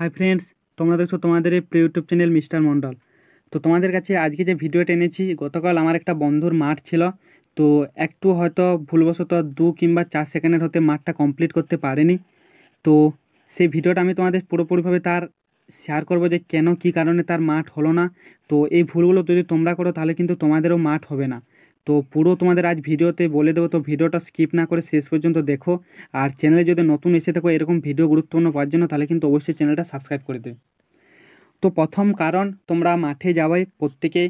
hi friends তোমরা দেখছো তোমাদের এই ইউটিউব চ্যানেল মিস্টার মণ্ডল তো তোমাদের কাছে আজকে যে ভিডিওটা এনেছি গতকাল আমার একটা বন্ধুর মাঠ ছিল তো একটু হয়তো ভুলবশত দু কিংবা চার সেকেন্ডের হতে মাঠটা কমপ্লিট করতে পারেনি তো সেই ভিডিওটা আমি তোমাদের পুরোপুরিভাবে তার শেয়ার করব যে কেন কি কারণে তার মাঠ হলো না তো এই ভুলগুলো যদি তোমরা করো তাহলে কিন্তু তোমাদেরও মাঠ হবে না তো পুরো তোমাদের আজ ভিডিওতে বলে দেবো তো ভিডিওটা স্কিপ না করে শেষ পর্যন্ত দেখো আর চ্যানেলে যদি নতুন এসে থাকো এরকম ভিডিও গুরুত্বপূর্ণ পাওয়ার জন্য তাহলে কিন্তু অবশ্যই চ্যানেলটা সাবস্ক্রাইব করে দেবে তো প্রথম কারণ তোমরা মাঠে যাওয়ায় প্রত্যেকে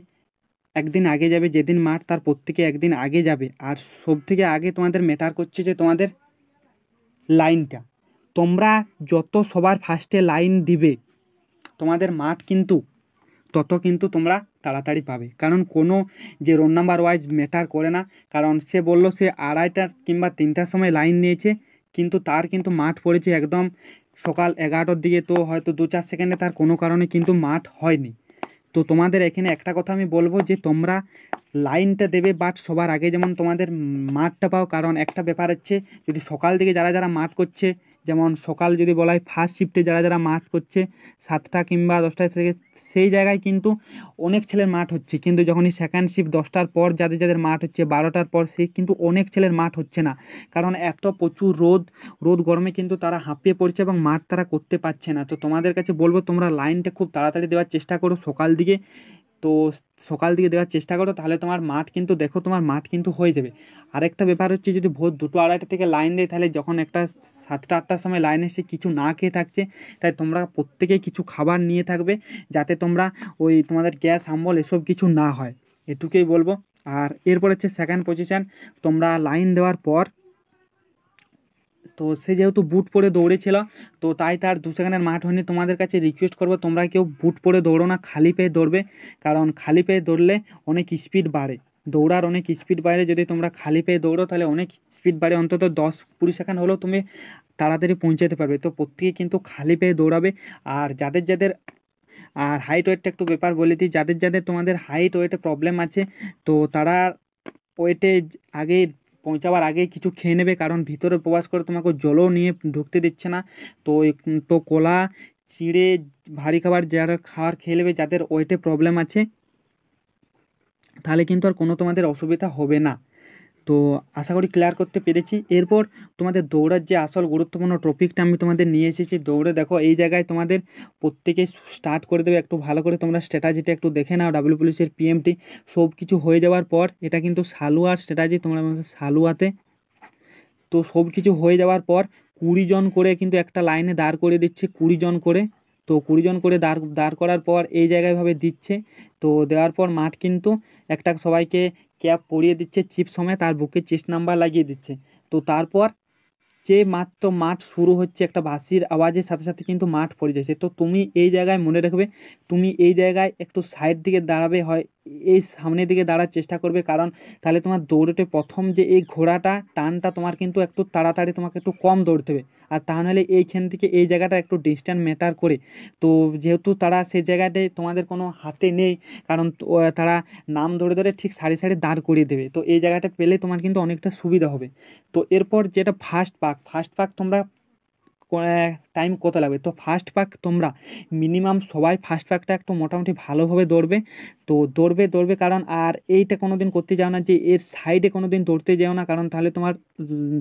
একদিন আগে যাবে যেদিন মাঠ তার প্রত্যেকে একদিন আগে যাবে আর সব থেকে আগে তোমাদের ম্যাটার করছে যে তোমাদের লাইনটা তোমরা যত সবার ফার্স্টে লাইন দিবে তোমাদের মাঠ কিন্তু তত কিন্তু তোমরা তাড়াতাড়ি পাবে কারণ কোনো যে রোল নাম্বার ওয়াইজ ম্যাটার করে না কারণ সে বলল সে আড়াইটা কিংবা তিনটার সময় লাইন নিয়েছে কিন্তু তার কিন্তু মাঠ পড়েছে একদম সকাল এগারোটার দিকে তো হয়তো দু চার সেকেন্ডে তার কোনো কারণে কিন্তু মাঠ হয়নি তো তোমাদের এখানে একটা কথা আমি বলবো যে তোমরা লাইনটা দেবে বাট সবার আগে যেমন তোমাদের মাঠটা পাও কারণ একটা ব্যাপার হচ্ছে যদি সকাল থেকে যারা যারা মাঠ করছে যেমন সকাল যদি বলা হয় ফার্স্ট শিফটে যারা যারা মাঠ করছে সাতটা কিংবা দশটা থেকে সেই জায়গায় কিন্তু অনেক ছেলের মাঠ হচ্ছে কিন্তু যখনই সেকেন্ড শিফট দশটার পর যাদের যাদের মাঠ হচ্ছে বারোটার পর সে কিন্তু অনেক ছেলের মাঠ হচ্ছে না কারণ এত প্রচুর রোদ রোদ গরমে কিন্তু তারা হাঁপিয়ে পড়ছে এবং মাঠ তারা করতে পারছে না তো তোমাদের কাছে বলবো তোমরা লাইনটা খুব তাড়াতাড়ি দেওয়ার চেষ্টা করো সকাল দিকে তো সকাল দিকে দেওয়ার চেষ্টা করো তাহলে তোমার মাঠ কিন্তু দেখো তোমার মাঠ কিন্তু হয়ে যাবে আরেকটা ব্যাপার হচ্ছে যদি ভোর দুটো আড়াইটা থেকে লাইন দেয় তাহলে যখন একটা সাতটা আটটার সময় লাইন এসে কিছু না খেয়ে থাকছে তাই তোমরা প্রত্যেকে কিছু খাবার নিয়ে থাকবে যাতে তোমরা ওই তোমাদের গ্যাস আম্বল এসব কিছু না হয় এটুকুই বলবো আর এরপর হচ্ছে সেকেন্ড পজিশান তোমরা লাইন দেওয়ার পর তো সে যেহেতু বুট পরে দৌড়েছিল তো তাই তার দু সেকেন্ডের মাঠ হয়নি তোমাদের কাছে রিকোয়েস্ট করবো তোমরা কেউ বুট পরে দৌড়ো না খালি পেয়ে দৌড়বে কারণ খালি পেয়ে দৌড়লে অনেক স্পিড বাড়ে দৌড়ার অনেক স্পিড বাড়ে যদি তোমরা খালি পেয়ে দৌড়ো তাহলে অনেক স্পিড বাড়ে অন্তত দশ কুড়ি সেকেন্ড হলেও তুমি তাড়াতাড়ি পৌঁছাতে পারবে তো প্রত্যেকে কিন্তু খালি পেয়ে দৌড়াবে আর যাদের যাদের আর হাইট ওয়েটটা একটু ব্যাপার বলে দিই যাদের যাদের তোমাদের হাইট ওয়েটে প্রবলেম আছে তো তারা ওয়েটে আগে পৌঁছাবার আগেই কিছু খেয়ে নেবে কারণ ভিতরে প্রবাস করে তোমাকে জলও নিয়ে ঢুকতে দিচ্ছে না তো তো কলা চিড়ে ভারী খাবার যারা খাবার খেয়ে নেবে যাদের ওয়েটে প্রবলেম আছে তাহলে কিন্তু আর কোনো তোমাদের অসুবিধা হবে না তো আশা করি ক্লিয়ার করতে পেরেছি এরপর তোমাদের দৌড়ার যে আসল গুরুত্বপূর্ণ টপিকটা আমি তোমাদের নিয়ে এসেছি দৌড়ে দেখো এই জায়গায় তোমাদের প্রত্যেকে স্টার্ট করে দেবে একটু ভালো করে তোমরা স্ট্র্যাটাজিটা একটু দেখে নাও ডাব্লিউ পুলিশের পিএমটি সব কিছু হয়ে যাওয়ার পর এটা কিন্তু সালুয়ার স্ট্র্যাটাজি তোমরা সালুয়াতে তো সব কিছু হয়ে যাওয়ার পর কুড়ি জন করে কিন্তু একটা লাইনে দাঁড় করে দিচ্ছে কুড়ি জন করে তো কুড়িজন করে দাঁড় দাঁড় করার পর এই জায়গায়ভাবে দিচ্ছে তো দেওয়ার পর মাঠ কিন্তু একটা সবাইকে ক্যাপ পরিয়ে দিচ্ছে চিপ সময় তার বুকে চেস্ট নাম্বার লাগিয়ে দিচ্ছে তো তারপর যে মাত্র মাঠ শুরু হচ্ছে একটা বাঁশির আওয়াজের সাথে সাথে কিন্তু মাঠ পড়ে যাচ্ছে তো তুমি এই জায়গায় মনে রাখবে তুমি এই জায়গায় একটু সাইড দিকে দাঁড়াবে হয় এই সামনের দিকে দাঁড়ার চেষ্টা করবে কারণ তাহলে তোমার দৌড়তে প্রথম যে এই ঘোড়াটা টানটা তোমার কিন্তু একটু তাড়াতাড়ি তোমাকে একটু কম দৌড়তে হবে আর তা নাহলে এইখান থেকে এই জায়গাটা একটু ডিস্ট্যান্স ম্যাটার করে তো যেহেতু তারা সেই জায়গাটায় তোমাদের কোনো হাতে নেই কারণ তারা নাম ধরে ধরে ঠিক সারি সারি দাঁড় করিয়ে দেবে তো এই জায়গাটা পেলে তোমার কিন্তু অনেকটা সুবিধা হবে তো এরপর যেটা ফার্স্ট পাক ফার্স্ট পাক তোমরা টাইম কত লাগবে তো ফার্স্ট পাক তোমরা মিনিমাম সবাই ফার্স্ট পাকটা একটু মোটামুটি ভালোভাবে দৌড়বে তো দৌড়বে দৌড়বে কারণ আর এইটা কোনো দিন করতে যাও না যে এর সাইডে কোনো দিন দৌড়তে যাও না কারণ তাহলে তোমার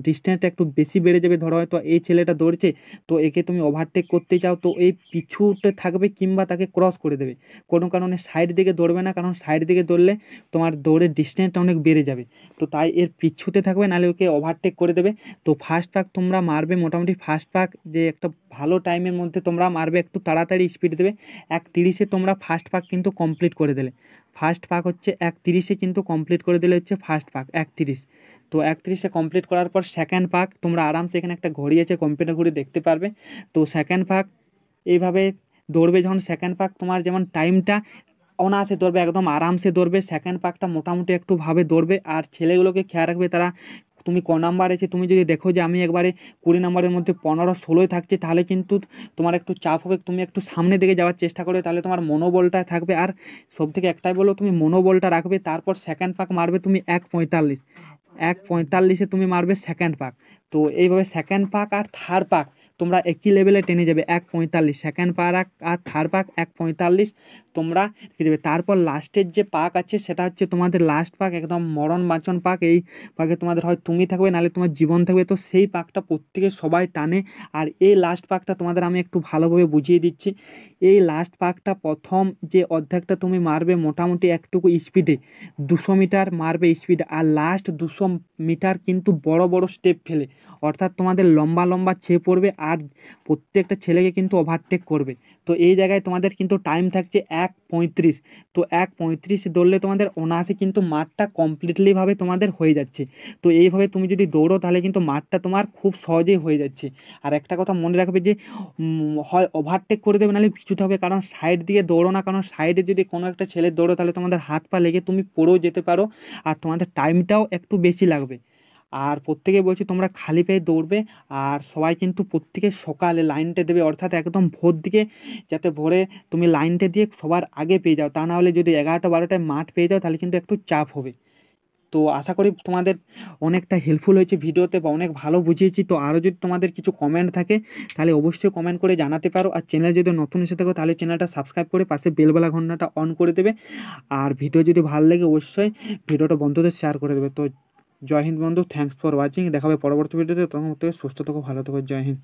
ডিস্টেন্সটা একটু বেশি বেড়ে যাবে ধরো হয়তো এই ছেলেটা দৌড়ছে তো একে তুমি ওভারটেক করতে চাও তো এই পিছুতে থাকবে কিংবা তাকে ক্রস করে দেবে কোনো কারণে সাইড দিকে দৌড়বে না কারণ সাইড দিকে দৌড়লে তোমার দৌড়ের ডিস্টেন্সটা অনেক বেড়ে যাবে তো তাই এর পিছুতে থাকবে নাহলে ওকে ওভারটেক করে দেবে তো ফার্স্ট পাক তোমরা মারবে মোটামুটি ফার্স্ট পাক যে একটা ভালো টাইমের মধ্যে তোমরা মারবে একটু তাড়াতাড়ি স্পিড দেবে এক তিরিশে তোমরা ফার্স্ট পাক কিন্তু কমপ্লিট করে দিলে ফার্স্ট পাক হচ্ছে এক তিরিশে কিন্তু কমপ্লিট করে দিলে হচ্ছে ফার্স্ট পাক এক তিরিশ তো এক তিরিশে কমপ্লিট করার পর সেকেন্ড পাক তোমরা আরামসে এখানে একটা ঘড়ি আছে কম্পিউটার ঘড়ি দেখতে পারবে তো সেকেন্ড পাক এইভাবে দৌড়বে যখন সেকেন্ড পাক তোমার যেমন টাইমটা অনায়াসে দৌড়বে একদম আরামসে দৌড়বে সেকেন্ড পাকটা মোটামুটি একটুভাবে দৌড়বে আর ছেলেগুলোকে খেয়াল রাখবে তারা তুমি ক নাম্বার আছে তুমি যদি দেখো যে আমি একবারে কুড়ি নাম্বারের মধ্যে পনেরো ষোলোই থাকছে তাহলে কিন্তু তোমার একটু চাপ হবে তুমি একটু সামনে দিকে যাওয়ার চেষ্টা করবে তাহলে তোমার মনোবলটা থাকবে আর সব থেকে একটাই বলো তুমি মনোবলটা রাখবে তারপর সেকেন্ড পাক মারবে তুমি এক পঁয়তাল্লিশ এক পঁয়তাল্লিশে তুমি মারবে সেকেন্ড পাক তো এইভাবে সেকেন্ড পাক আর থার্ড পাক তোমরা একই লেভেলে টেনে যাবে এক পঁয়তাল্লিশ সেকেন্ড পাক আর থার্ড পাক এক পঁয়তাল্লিশ তোমরা দেখে দেবে তারপর লাস্টের যে পাক আছে সেটা হচ্ছে তোমাদের লাস্ট পাক একদম মরণ বাঁচন পাক এই পাকে তোমাদের হয় তুমি থাকবে নাহলে তোমার জীবন থাকবে তো সেই পাকটা প্রত্যেকে সবাই টানে আর এই লাস্ট পাকটা তোমাদের আমি একটু ভালোভাবে বুঝিয়ে দিচ্ছি এই লাস্ট পাকটা প্রথম যে অর্ধেকটা তুমি মারবে মোটামুটি একটুকু স্পিডে দুশো মিটার মারবে স্পিড আর লাস্ট দুশো মিটার কিন্তু বড় বড় স্টেপ ফেলে অর্থাৎ তোমাদের লম্বা লম্বা ছেয়ে পড়বে আর প্রত্যেকটা ছেলেকে কিন্তু ওভারটেক করবে তো এই জায়গায় তোমাদের কিন্তু টাইম থাকছে এক এক পঁয়ত্রিশ তো এক পঁয়ত্রিশ দৌড়লে তোমাদের অনায়াসে কিন্তু মাঠটা কমপ্লিটলিভাবে তোমাদের হয়ে যাচ্ছে তো এইভাবে তুমি যদি দৌড়ো তাহলে কিন্তু মাঠটা তোমার খুব সহজেই হয়ে যাচ্ছে আর একটা কথা মনে রাখবে যে হয় ওভারটেক করে দেবে নাহলে পিছুতে হবে কারণ সাইড দিয়ে দৌড়ো না কারণ সাইডে যদি কোনো একটা ছেলে দৌড়ো তাহলে তোমাদের হাত পা লেগে তুমি পড়েও যেতে পারো আর তোমাদের টাইমটাও একটু বেশি লাগবে আর প্রত্যেকে বলছি তোমরা খালি পেয়ে দৌড়বে আর সবাই কিন্তু প্রত্যেকে সকালে লাইনটা দেবে অর্থাৎ একদম ভোর দিকে যাতে ভোরে তুমি লাইনটা দিয়ে সবার আগে পেয়ে যাও তা নাহলে যদি এগারোটা বারোটায় মাঠ পেয়ে যাও তাহলে কিন্তু একটু চাপ হবে তো আশা করি তোমাদের অনেকটা হেল্পফুল হয়েছে ভিডিওতে বা অনেক ভালো বুঝিয়েছি তো আরও যদি তোমাদের কিছু কমেন্ট থাকে তাহলে অবশ্যই কমেন্ট করে জানাতে পারো আর চ্যানেল যদি নতুন এসে থাকো তাহলে চ্যানেলটা সাবস্ক্রাইব করে পাশে বেলবেলা ঘন্টাটা অন করে দেবে আর ভিডিও যদি ভালো লাগে অবশ্যই ভিডিওটা বন্ধুদের শেয়ার করে দেবে তো জয় হিন্দ বন্ধু থ্যাংকস ফর ওয়াচিং দেখাবে পরবর্তী ভিডিওতে তখন থেকে সুস্থ থেকো ভালো থেকো জয় হিন্দ